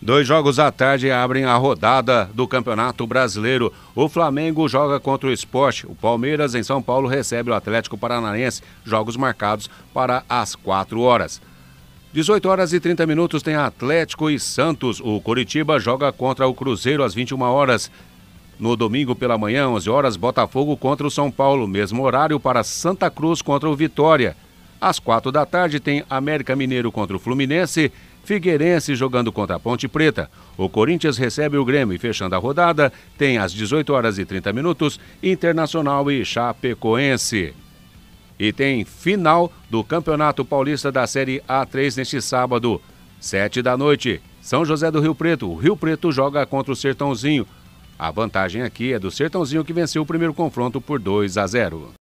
Dois jogos à tarde abrem a rodada do Campeonato Brasileiro. O Flamengo joga contra o Esporte. O Palmeiras, em São Paulo, recebe o Atlético Paranaense. Jogos marcados para as 4 horas. 18 horas e 30 minutos tem Atlético e Santos. O Coritiba joga contra o Cruzeiro às 21 horas. No domingo pela manhã, 11 horas, Botafogo contra o São Paulo. Mesmo horário para Santa Cruz contra o Vitória. Às quatro da tarde tem América Mineiro contra o Fluminense, Figueirense jogando contra a Ponte Preta. O Corinthians recebe o Grêmio e fechando a rodada tem às 18 horas e 30 minutos Internacional e Chapecoense. E tem final do Campeonato Paulista da Série A3 neste sábado, 7 da noite. São José do Rio Preto. O Rio Preto joga contra o Sertãozinho. A vantagem aqui é do Sertãozinho que venceu o primeiro confronto por 2 a 0.